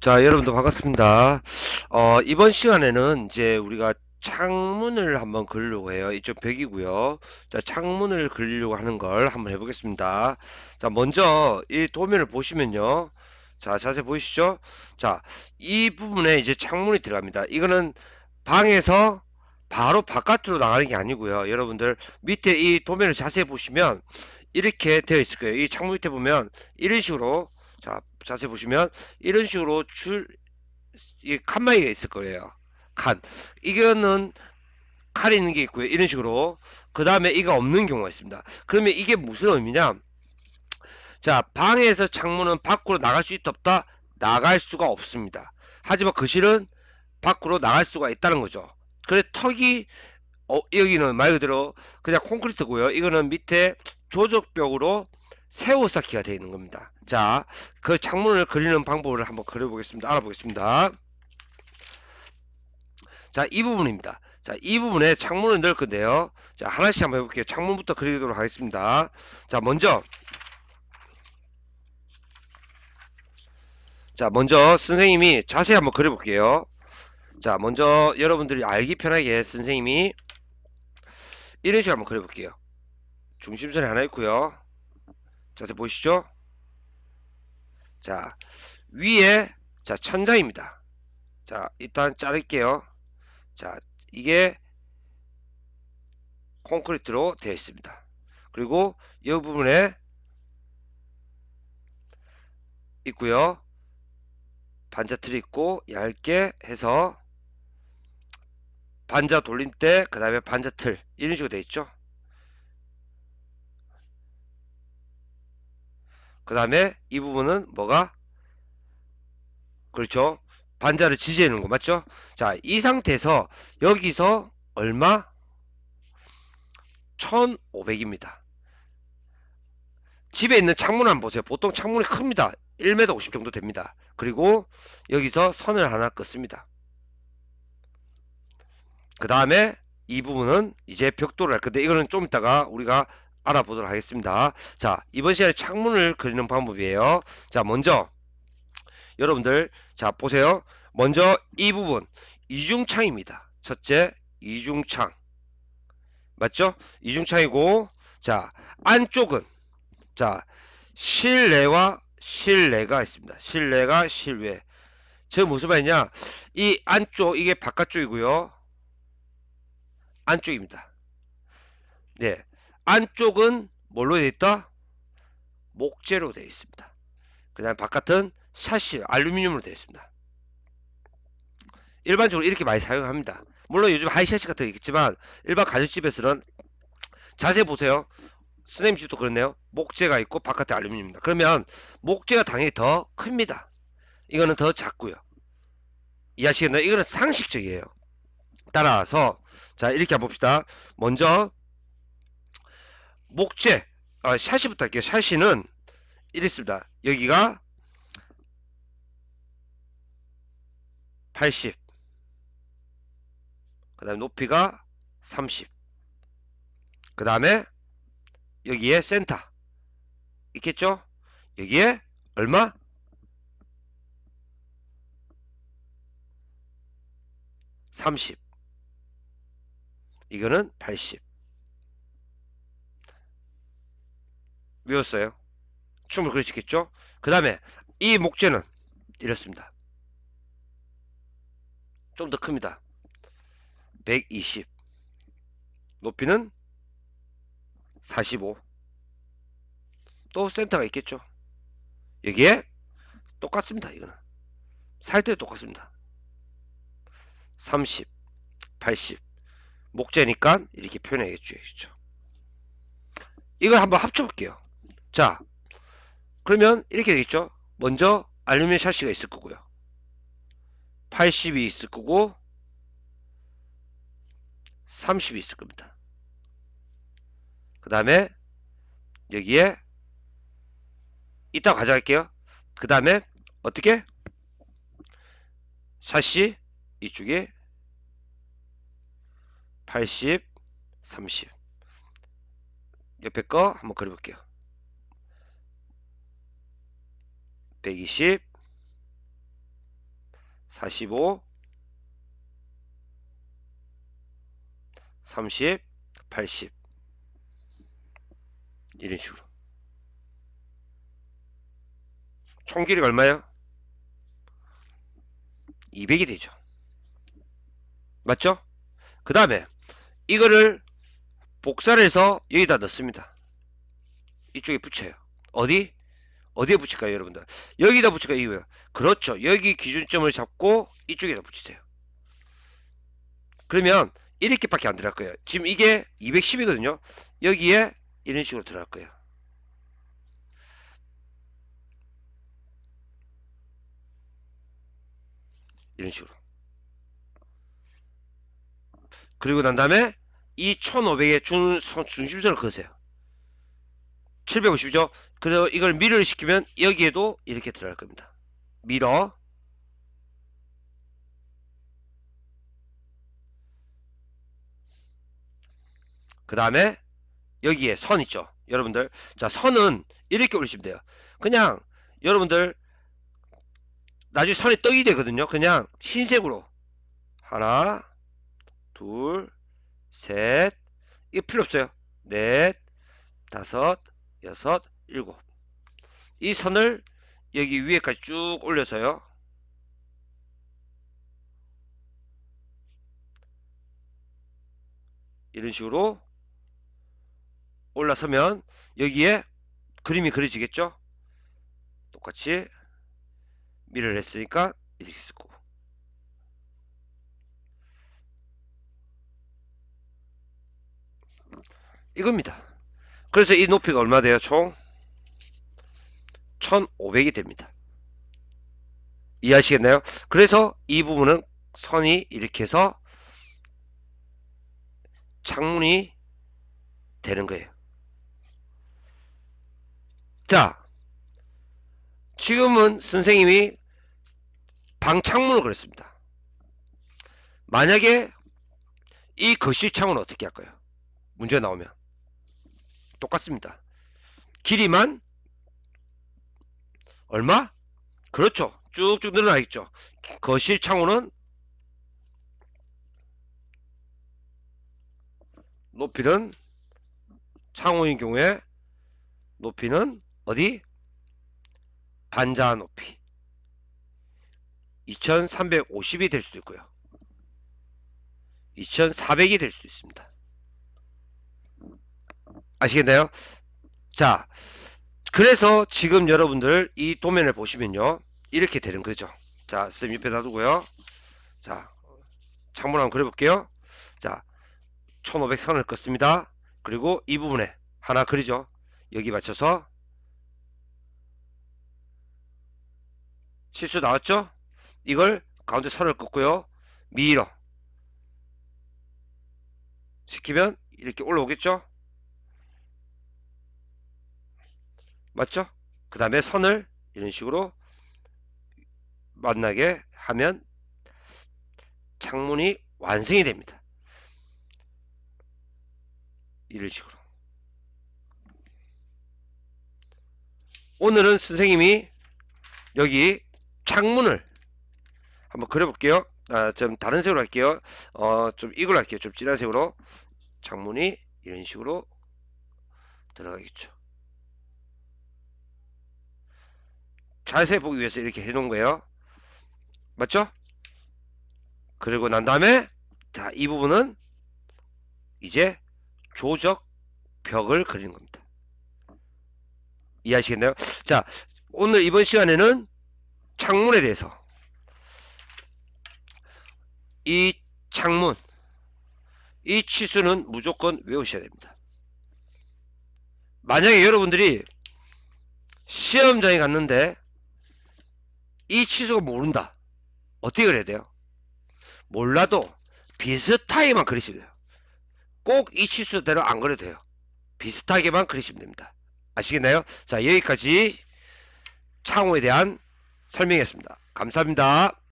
자, 여러분들 반갑습니다. 어, 이번 시간에는 이제 우리가 창문을 한번 그리려고 해요. 이쪽 벽이고요. 자, 창문을 그리려고 하는 걸 한번 해보겠습니다. 자, 먼저 이 도면을 보시면요. 자, 자세히 보이시죠? 자, 이 부분에 이제 창문이 들어갑니다. 이거는 방에서 바로 바깥으로 나가는 게 아니고요. 여러분들 밑에 이 도면을 자세히 보시면 이렇게 되어 있을 거예요. 이 창문 밑에 보면 이런 식으로 자, 자세히 보시면 이런 식으로 줄이칸막이가 있을 거예요. 칸. 이거는 칼이 있는 게 있고요. 이런 식으로. 그 다음에 이거 없는 경우가 있습니다. 그러면 이게 무슨 의미냐? 자, 방에서 창문은 밖으로 나갈 수 있다 없다? 나갈 수가 없습니다. 하지만 거실은 밖으로 나갈 수가 있다는 거죠. 그래 턱이 어, 여기는 말 그대로 그냥 콘크리트고요. 이거는 밑에 조적벽으로 세우 쌓기가 되어 있는 겁니다. 자, 그 창문을 그리는 방법을 한번 그려보겠습니다. 알아보겠습니다. 자, 이 부분입니다. 자, 이 부분에 창문을 넣을 건데요. 자, 하나씩 한번 해볼게요. 창문부터 그리도록 하겠습니다. 자, 먼저 자, 먼저 선생님이 자세히 한번 그려볼게요. 자, 먼저 여러분들이 알기 편하게 선생님이 이런 식으로 한번 그려볼게요. 중심선이 하나 있고요. 자세 보시죠. 자, 위에 자 천장입니다. 자, 일단 자를게요. 자, 이게 콘크리트로 되어 있습니다. 그리고 이 부분에 있고요. 반자틀이 있고 얇게 해서 반자 돌림대 그 다음에 반자틀 이런 식으로 되어 있죠. 그 다음에 이 부분은 뭐가 그렇죠 반자를 지지해 놓은 거 맞죠 자이 상태에서 여기서 얼마 1500입니다 집에 있는 창문 한번 보세요 보통 창문이 큽니다 1m 50 정도 됩니다 그리고 여기서 선을 하나 끊습니다그 다음에 이 부분은 이제 벽돌을 할 건데 이거는 좀 이따가 우리가 알아보도록 하겠습니다. 자, 이번 시간에 창문을 그리는 방법이에요. 자, 먼저 여러분들 자, 보세요. 먼저 이 부분 이중창입니다. 첫째 이중창 맞죠? 이중창이고 자, 안쪽은 자, 실내와 실내가 있습니다. 실내가 실외. 저 무슨 말이냐? 이 안쪽 이게 바깥쪽이고요. 안쪽입니다. 네. 안쪽은 뭘로 되어 있다? 목재로 되어 있습니다. 그 다음 바깥은 샤시, 알루미늄으로 되어 있습니다. 일반적으로 이렇게 많이 사용합니다. 물론 요즘 하이샷 같은 게 있겠지만 일반 가죽집에서는 자세히 보세요. 스님 집도 그렇네요. 목재가 있고 바깥에 알루미늄입니다. 그러면 목재가 당연히 더 큽니다. 이거는 더 작고요. 이해하시겠나요? 이거는 상식적이에요. 따라서 자 이렇게 봅시다. 먼저 목재 아, 샤시부터 할게요. 샷시는 이랬습니다. 여기가 80. 그 다음에 높이가 30. 그 다음에 여기에 센터. 있겠죠? 여기에 얼마? 30. 이거는 80. 외웠어요. 춤을 그릴 시겠죠그 다음에 이 목재는 이렇습니다. 좀 더 큽니다. 120 높이는 45 또 센터가 있겠죠. 여기에 똑같습니다. 이거는 살 때 똑같습니다. 30 80 목재니까 이렇게 표현해야겠죠. 이걸 한번 합쳐볼게요. 자 그러면 이렇게 되겠죠 먼저 알루미늄 샤시가 있을 거고요 80이 있을 거고 30이 있을 겁니다 그 다음에 여기에 이따 가져갈게요 그 다음에 어떻게 샤시 이쪽에 80 30 옆에 거 한번 그려볼게요 120 45 30 80 이런 식으로 총 길이가 얼마예요? 200이 되죠 맞죠? 그 다음에 이거를 복사를 해서 여기다 넣습니다 이쪽에 붙여요 어디? 어디에 붙일까요 여러분들 여기다 붙일까요 이거요 그렇죠 여기 기준점을 잡고 이쪽에다 붙이세요 그러면 이렇게밖에 안 들어갈 거예요 지금 이게 210이거든요 여기에 이런 식으로 들어갈 거예요 이런 식으로 그리고 난 다음에 이1 5 0 0에 중, 중심선을 그으세요 750이죠 그래서 이걸 미러를 시키면 여기에도 이렇게 들어갈 겁니다. 미러 그 다음에 여기에 선 있죠. 여러분들 자 선은 이렇게 올리시면 돼요. 그냥 여러분들 나중에 선이 떡이 되거든요. 그냥 흰색으로 하나 둘셋 이거 필요 없어요. 넷 다섯 여섯 일곱. 이 선을 여기 위에까지 쭉 올려서요. 이런 식으로 올라서면 여기에 그림이 그려지겠죠? 똑같이 미를 했으니까 이렇게 쓰고 이겁니다. 그래서 이 높이가 얼마 돼요? 총 1,500이 됩니다. 이해하시겠나요? 그래서 이 부분은 선이 이렇게 해서 창문이 되는 거예요. 자, 지금은 선생님이 방창문을 그렸습니다. 만약에 이 거실 창은 어떻게 할까요? 문제 나오면 똑같습니다. 길이만 얼마? 그렇죠. 쭉쭉 늘어나 있죠. 거실 창호는 높이는 창호인 경우에 높이는 어디? 반자 높이 2350이 될 수도 있고요. 2400이 될 수도 있습니다. 아시겠나요? 자, 그래서 지금 여러분들 이 도면을 보시면요. 이렇게 되는 거죠. 자, 쌤 옆에 놔두고요. 자, 창문 한번 그려볼게요. 자, 1500선을 껐습니다. 그리고 이 부분에 하나 그리죠. 여기 맞춰서 실수 나왔죠? 이걸 가운데 선을 긋고요. 미어 시키면 이렇게 올라오겠죠? 맞죠? 그 다음에 선을 이런 식으로 만나게 하면 창문이 완성이 됩니다. 이런 식으로 오늘은 선생님이 여기 창문을 한번 그려볼게요. 아, 좀 다른 색으로 할게요. 어, 좀 이걸 할게요. 좀 진한 색으로 창문이 이런 식으로 들어가겠죠. 자세히 보기 위해서 이렇게 해놓은 거예요. 맞죠? 그리고 난 다음에 자이 부분은 이제 조적 벽을 그리는 겁니다. 이해하시겠나요? 자 오늘 이번 시간에는 창문에 대해서 이 창문 이 치수는 무조건 외우셔야 됩니다. 만약에 여러분들이 시험장에 갔는데 이치수가 모른다. 어떻게 그래야 돼요? 몰라도 비슷하게만 그리시면 돼요. 꼭 이치수대로안 그려도 돼요. 비슷하게만 그리시면 됩니다. 아시겠나요? 자, 여기까지 창호에 대한 설명이었습니다. 감사합니다.